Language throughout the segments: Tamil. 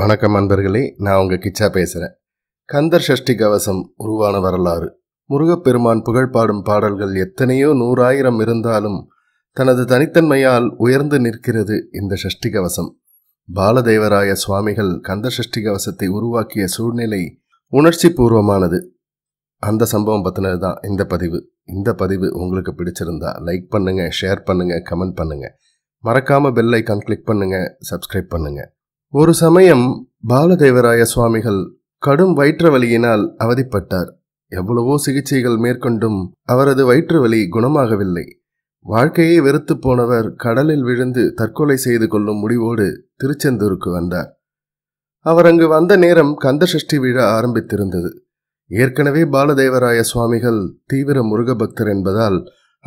வணக்கம் அன்பர்களே நான் உங்கள் கிச்சா பேசுகிறேன் கந்தர் சஷ்டி கவசம் உருவான வரலாறு முருகப்பெருமான் புகழ் பாடும் பாடல்கள் எத்தனையோ நூறாயிரம் இருந்தாலும் தனது தனித்தன்மையால் உயர்ந்து நிற்கிறது இந்த சஷ்டி கவசம் பாலதேவராய சுவாமிகள் கந்த சஷ்டி கவசத்தை உருவாக்கிய சூழ்நிலை உணர்ச்சி பூர்வமானது அந்த சம்பவம் பற்றினது தான் இந்த பதிவு இந்த பதிவு உங்களுக்கு பிடிச்சிருந்தா லைக் பண்ணுங்கள் ஷேர் பண்ணுங்கள் கமெண்ட் பண்ணுங்கள் மறக்காமல் பெல் ஐக்கான் கிளிக் பண்ணுங்கள் சப்ஸ்கிரைப் பண்ணுங்கள் ஒரு சமயம் பாலதேவராய சுவாமிகள் கடும் வயிற்று வலியினால் அவதிப்பட்டார் எவ்வளவோ சிகிச்சைகள் மேற்கொண்டும் அவரது வயிற்று வலி குணமாகவில்லை வாழ்க்கையை வெறுத்து போனவர் கடலில் விழுந்து தற்கொலை செய்து கொள்ளும் முடிவோடு திருச்செந்தூருக்கு வந்தார் அவர் அங்கு வந்த நேரம் கந்தசஷ்டி விழா ஆரம்பித்திருந்தது ஏற்கனவே பாலதேவராய சுவாமிகள் தீவிர முருக பக்தர் என்பதால்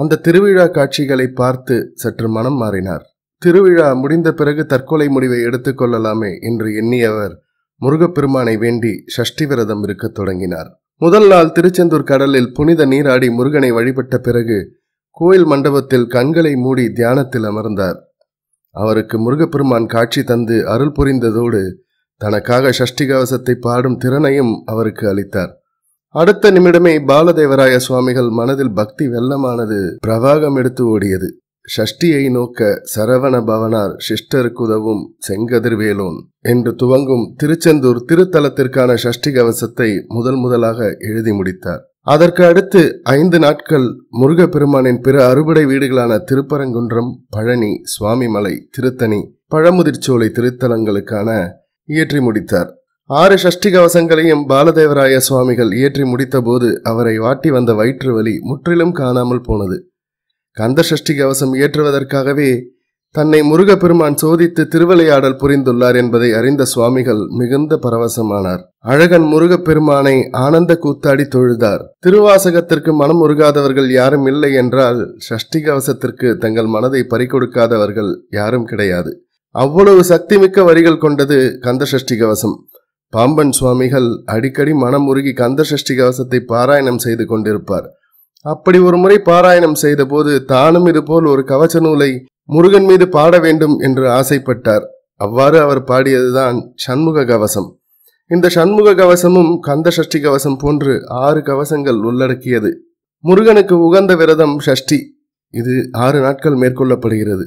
அந்த திருவிழா காட்சிகளை பார்த்து சற்று மனம் மாறினார் திருவிழா முடிந்த பிறகு தற்கொலை முடிவை எடுத்துக்கொள்ளலாமே என்று எண்ணியவர் முருகப்பெருமானை வேண்டி சஷ்டி விரதம் இருக்க தொடங்கினார் முதல் நாள் திருச்செந்தூர் கடலில் புனித நீராடி முருகனை வழிபட்ட பிறகு கோயில் மண்டபத்தில் கண்களை மூடி தியானத்தில் அமர்ந்தார் அவருக்கு முருகப்பெருமான் காட்சி தந்து அருள் புரிந்ததோடு தனக்காக சஷ்டி கவசத்தை பாடும் திறனையும் அவருக்கு அளித்தார் அடுத்த நிமிடமே பாலதேவராய சுவாமிகள் மனதில் பக்தி வெள்ளமானது பிரவாகம் எடுத்து ஓடியது ஷஷ்டியை நோக்க சரவண பவனார் சிஷ்டருக்குதவும் செங்கதிர்வேலோன் என்று துவங்கும் திருச்செந்தூர் திருத்தலத்திற்கான ஷஷ்டி கவசத்தை முதல் முதலாக எழுதி முடித்தார் அதற்கு அடுத்து ஐந்து நாட்கள் முருகப்பெருமானின் பிற அறுபடை வீடுகளான திருப்பரங்குன்றம் பழனி சுவாமிமலை திருத்தணி பழமுதிர்ச்சோலை திருத்தலங்களுக்கான இயற்றி முடித்தார் ஆறு சஷ்டி கவசங்களையும் பாலதேவராய சுவாமிகள் இயற்றி முடித்தபோது அவரை வாட்டி வந்த வயிற்று வலி முற்றிலும் காணாமல் போனது கந்த சஷ்டி கவசம் ஏற்றுவதற்காகவே தன்னை முருகப்பெருமான் சோதித்து திருவிளையாடல் புரிந்துள்ளார் என்பதை அறிந்த சுவாமிகள் மிகுந்த பரவசமானார் அழகன் முருகப்பெருமானை ஆனந்த கூத்தாடி தொழுதார் திருவாசகத்திற்கு மனம் உருகாதவர்கள் யாரும் இல்லை என்றால் சஷ்டி கவசத்திற்கு தங்கள் மனதை பறிகொடுக்காதவர்கள் யாரும் கிடையாது அவ்வளவு சக்திமிக்க வரிகள் கொண்டது கந்த சஷ்டி கவசம் பாம்பன் சுவாமிகள் அடிக்கடி மனம் உருகி கந்த சஷ்டி கவசத்தை பாராயணம் செய்து கொண்டிருப்பார் அப்படி ஒரு முறை பாராயணம் செய்தபோது தானும் இதுபோல் ஒரு கவச்ச நூலை முருகன் மீது பாட வேண்டும் என்று ஆசைப்பட்டார் அவ்வாறு அவர் பாடியதுதான் சண்முக கவசம் இந்த சண்முக கவசமும் கந்த சஷ்டி கவசம் போன்று ஆறு கவசங்கள் உள்ளடக்கியது முருகனுக்கு உகந்த விரதம் சஷ்டி இது ஆறு நாட்கள் மேற்கொள்ளப்படுகிறது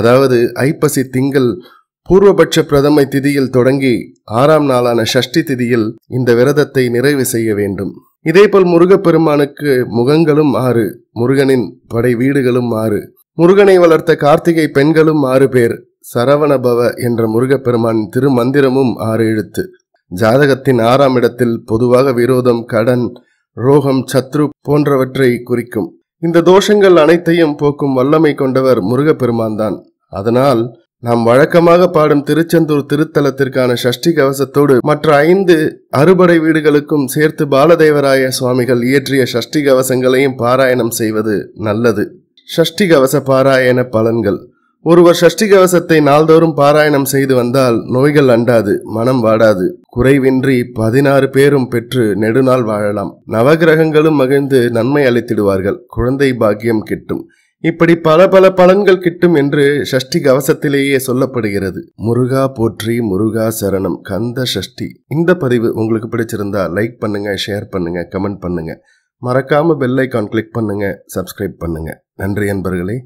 அதாவது ஐப்பசி திங்கள் பூர்வபட்ச பிரதமை திதியில் தொடங்கி ஆறாம் நாளான ஷஷ்டி திதியில் இந்த விரதத்தை நிறைவு செய்ய வேண்டும் இதேபோல் முருகப்பெருமானுக்கு முகங்களும் ஆறு முருகனின் படை வீடுகளும் ஆறு முருகனை வளர்த்த கார்த்திகை பெண்களும் ஆறு பேர் சரவணபவ என்ற முருகப்பெருமான் திருமந்திரமும் ஆறு எழுத்து ஜாதகத்தின் ஆறாம் இடத்தில் பொதுவாக விரோதம் கடன் ரோகம் சத்ரு போன்றவற்றை குறிக்கும் இந்த தோஷங்கள் அனைத்தையும் போக்கும் வல்லமை கொண்டவர் முருகப்பெருமான் தான் அதனால் நாம் வழக்கமாக பாடும் திருச்செந்தூர் திருத்தலத்திற்கான சஷ்டி கவசத்தோடு மற்ற ஐந்து அறுபடை வீடுகளுக்கும் சேர்த்து பாலதேவராய சுவாமிகள் இயற்றிய சஷ்டி கவசங்களையும் பாராயணம் செய்வது நல்லது சஷ்டி கவச பாராயண பலன்கள் ஒருவர் சஷ்டி கவசத்தை நாள்தோறும் பாராயணம் செய்து வந்தால் நோய்கள் அண்டாது மனம் வாடாது குறைவின்றி பதினாறு பேரும் பெற்று நெடுநாள் வாழலாம் நவகிரகங்களும் மகிழ்ந்து நன்மை அளித்திடுவார்கள் குழந்தை பாக்கியம் கிட்டும் இப்படி பல பல பலன்கள் கிட்டும் என்று ஷஷ்டி கவசத்திலேயே சொல்லப்படுகிறது முருகா போற்றி முருகா சரணம் கந்த ஷஷ்டி இந்த பதிவு உங்களுக்கு பிடிச்சிருந்தா லைக் பண்ணுங்க ஷேர் பண்ணுங்க கமெண்ட் பண்ணுங்க மறக்காம பெல் ஐக்கான் கிளிக் பண்ணுங்க சப்ஸ்கிரைப் பண்ணுங்க நன்றி அன்பர்களே